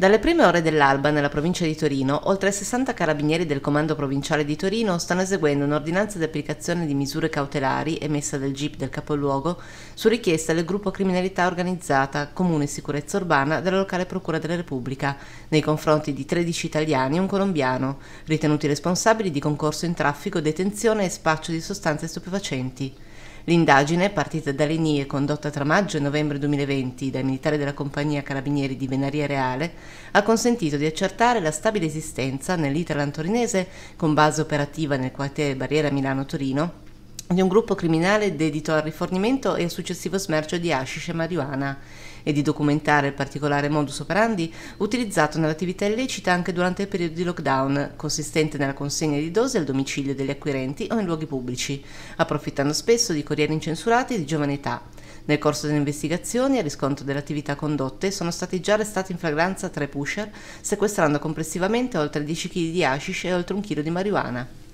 Dalle prime ore dell'alba nella provincia di Torino, oltre 60 carabinieri del Comando Provinciale di Torino stanno eseguendo un'ordinanza di applicazione di misure cautelari emessa dal GIP del capoluogo su richiesta del gruppo Criminalità Organizzata Comune Sicurezza Urbana della locale Procura della Repubblica nei confronti di 13 italiani e un colombiano, ritenuti responsabili di concorso in traffico, detenzione e spaccio di sostanze stupefacenti. L'indagine, partita da Leni e condotta tra maggio e novembre 2020 dai militari della compagnia Carabinieri di Venaria Reale, ha consentito di accertare la stabile esistenza nell'Italan torinese, con base operativa nel quartiere Barriera Milano-Torino, di un gruppo criminale dedito al rifornimento e al successivo smercio di hashish e marijuana e di documentare il particolare modus operandi utilizzato nell'attività illecita anche durante il periodo di lockdown, consistente nella consegna di dosi al domicilio degli acquirenti o in luoghi pubblici, approfittando spesso di corrieri incensurati di giovane età. Nel corso delle investigazioni e riscontro delle attività condotte sono stati già arrestati in flagranza tre pusher, sequestrando complessivamente oltre 10 kg di hashish e oltre un chilo di marijuana.